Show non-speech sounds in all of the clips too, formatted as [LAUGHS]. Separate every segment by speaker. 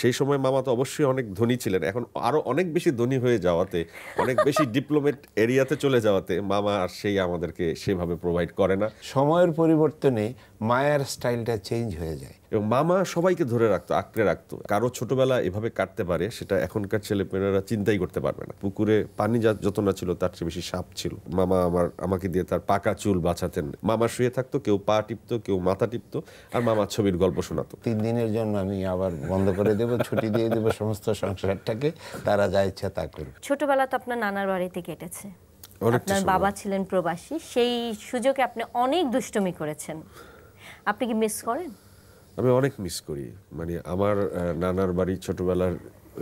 Speaker 1: সেই সময় মামা তো অবশ্যই অনেক ধনী ছিলেন এখন আরও অনেক বেশি ধনী হয়ে যাওয়াতে অনেক বেশি ডিপ্লোমেট এরিয়াতে চলে যাওয়াতে মামা আর সেই আমাদেরকে সেভাবে প্রোভাইড করে না সময়ের পরিবর্তনে মায়ের স্টাইলটা চেঞ্জ হয়ে যায় এবং মামা সবাইকে ধরে রাখতো আঁকড়ে রাখতো কারো ছোটবেলা এভাবে কাটতে পারে সেটা এখনকার মেয়েরা চিন্তাই করতে পারবে না পুকুরে পানি যা যত না ছিল তার চেয়ে বেশি সাপ ছিল মামা আমার আমাকে দিয়ে তার পাকা চুল বাঁচাতেন মামা শুয়ে থাকতো কেউ
Speaker 2: পা টিপতো কেউ মাথা টিপতো আর মামা ছবির গল্প শোনাতো তিন দিনের জন্য আমি আবার বন্ধ করে দেবো ছুটি দিয়ে দেবো সমস্ত সংসারটাকে তারা যা ইচ্ছা তা করবে ছোটবেলা তো আপনার নানার বাড়িতে কেটেছে আপনার বাবা ছিলেন প্রবাসী সেই সুযোগে আপনি অনেক দুষ্টমি করেছেন আপনি কি মিস করেন
Speaker 1: আমি অনেক মিস করি মানে আমার নানার বাড়ি ছোটবেলার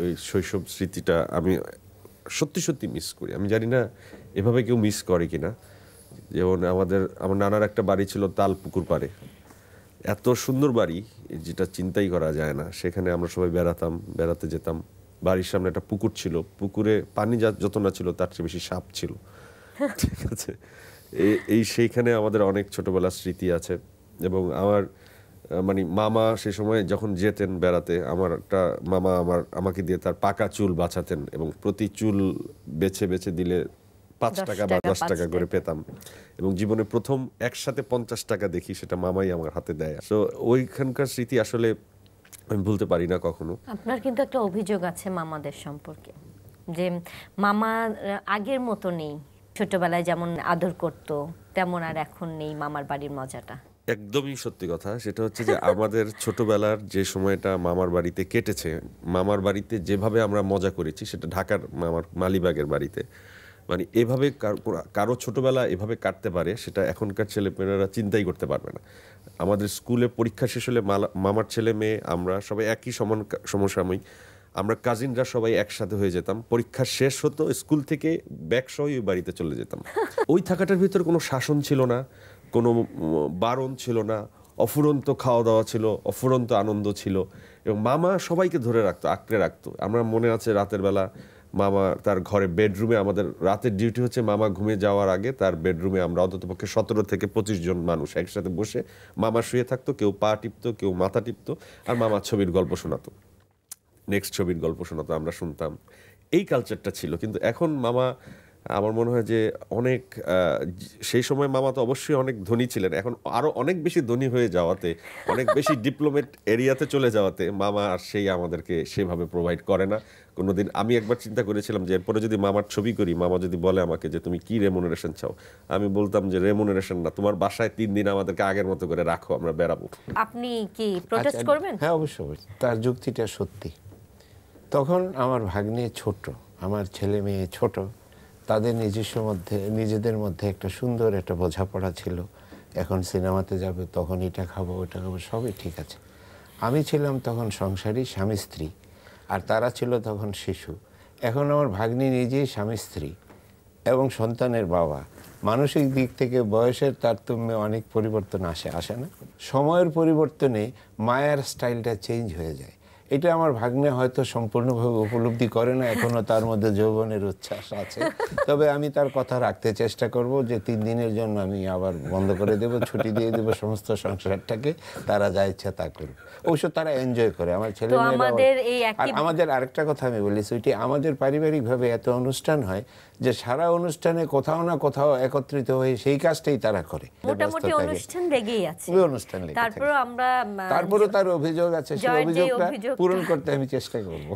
Speaker 1: ওই শৈশব স্মৃতিটা আমি সত্যি সত্যি মিস করি আমি জানি না এভাবে কেউ মিস করে কি না যেমন আমাদের আমার নানার একটা বাড়ি ছিল তাল পুকুর পাড়ে এত সুন্দর বাড়ি যেটা চিন্তাই করা যায় না সেখানে আমরা সবাই বেড়াতাম বেড়াতে যেতাম বাড়ির সামনে একটা পুকুর ছিল পুকুরে পানি যা যত না ছিল তার চেয়ে বেশি সাপ ছিল [LAUGHS] ঠিক আছে এই সেইখানে আমাদের অনেক ছোটবেলার স্মৃতি আছে এবং আমার মানে মামা সে সময় যখন যেতেন বেড়াতে আমার একটা মামা আমার আমাকে দিয়ে তার পাকা চুল বাঁচাতেন এবং প্রতি চুল বেছে বেছে দিলে
Speaker 2: পাঁচ টাকা বা দশ টাকা করে
Speaker 1: পেতাম এবং জীবনে প্রথম একসাথে পঞ্চাশ টাকা দেখি সেটা মামাই আমার হাতে দেয় তো ওইখানকার স্মৃতি আসলে আমি ভুলতে পারি না কখনো
Speaker 2: আপনার কিন্তু একটা অভিযোগ আছে মামাদের সম্পর্কে যে মামা আগের মতো নেই ছোটবেলায় যেমন আদর করত তেমন আর এখন নেই মামার বাড়ির মজাটা
Speaker 1: একদমই সত্যি কথা সেটা হচ্ছে যে আমাদের ছোটবেলার যে সময়টা মামার বাড়িতে কেটেছে মামার বাড়িতে যেভাবে আমরা মজা করেছি সেটা ঢাকার মামার মালিবাগের বাড়িতে মানে এভাবে কারো ছোটবেলা এভাবে কাটতে পারে সেটা এখনকার ছেলেমেয়েরা চিন্তাই করতে পারবে না আমাদের স্কুলে পরীক্ষা শেষ হলে মামার ছেলে মেয়ে আমরা সবাই একই সমান সমসাময়িক আমরা কাজিনরা সবাই একসাথে হয়ে যেতাম পরীক্ষা শেষ হতো স্কুল থেকে ব্যাগ সহ বাড়িতে চলে যেতাম ওই থাকাটার ভিতর কোনো শাসন ছিল না কোনো বারণ ছিল না অফুরন্ত খাওয়া দাওয়া ছিল অফুরন্ত আনন্দ ছিল এবং মামা সবাইকে ধরে রাখতো আঁকড়ে রাখতো আমরা মনে আছে রাতের বেলা মামা তার ঘরে বেডরুমে আমাদের রাতের ডিউটি হচ্ছে মামা ঘুমিয়ে যাওয়ার আগে তার বেডরুমে আমরা অন্ততপক্ষে সতেরো থেকে পঁচিশ জন মানুষ একসাথে বসে মামা শুয়ে থাকতো কেউ পা টিপতো কেউ মাথা টিপত আর মামা ছবির গল্প শোনাতো নেক্সট ছবির গল্প শোনাতো আমরা শুনতাম এই কালচারটা ছিল কিন্তু এখন মামা আমার মনে হয় যে অনেক সেই সময় মামা তো অবশ্যই অনেক ধনী ছিলেন এখন আরও অনেক বেশি ধনী হয়ে যাওয়াতে অনেক বেশি ডিপ্লোমেট [LAUGHS] এরিয়াতে চলে যাওয়াতে মামা আর সেই আমাদেরকে সেভাবে প্রোভাইড করে না কোনো দিন আমি একবার চিন্তা করেছিলাম যে এরপরে যদি মামার ছবি করি মামা যদি বলে আমাকে যে তুমি কি রেমুনারেশন চাও আমি বলতাম যে রেমুনারেশন না তোমার বাসায় তিন দিন আমাদেরকে আগের
Speaker 2: মতো করে রাখো আমরা বেড়াবো আপনি কি প্রোটেস্ট আচ্ছা, আচ্ছা, করবেন হ্যাঁ অবশ্যই তার যুক্তিটা সত্যি তখন আমার ভাগ্নে ছোট আমার ছেলে মেয়ে ছোট তাদের নিজস্ব মধ্যে নিজেদের মধ্যে একটা সুন্দর একটা বোঝাপড়া ছিল এখন সিনেমাতে যাবে তখন এটা খাবো ওটা খাবো সবই ঠিক আছে আমি ছিলাম তখন সংসারী স্বামী স্ত্রী আর তারা ছিল তখন শিশু এখন আমার ভাগ্নি নিজেই স্বামী স্ত্রী এবং সন্তানের বাবা মানসিক দিক থেকে বয়সের তারতম্যে অনেক পরিবর্তন আসে আসে না সময়ের পরিবর্তনে মায়ার স্টাইলটা চেঞ্জ হয়ে যায় এটা আমার ভাগ্নে হয়তো সম্পূর্ণভাবে উপলব্ধি করে না এখনো তার মধ্যে যৌবনের উচ্ছ্বাস আছে তবে আমি তার কথা রাখতে চেষ্টা করব যে তিন দিনের জন্য আমি আবার বন্ধ করে দেব ছুটি দিয়ে দেব সমস্ত সংসারটাকে তারা যা ইচ্ছা তা করবে অবশ্য তারা এনজয় করে আমার ছেলে আর আমাদের আরেকটা কথা আমি বলি সেটি আমাদের পারিবারিকভাবে এত অনুষ্ঠান হয় যে সারা অনুষ্ঠানে কোথাও না কোথাও একত্রিত হয়ে সেই কাজটাই তারা করে মোটামুটি অনুষ্ঠান লেগেই আছে অনুষ্ঠান লেগে তারপরে আমরা তারপরে তার অভিযোগ আছে সেই অভিযোগটা পূরণ করতে আমি চেষ্টা করব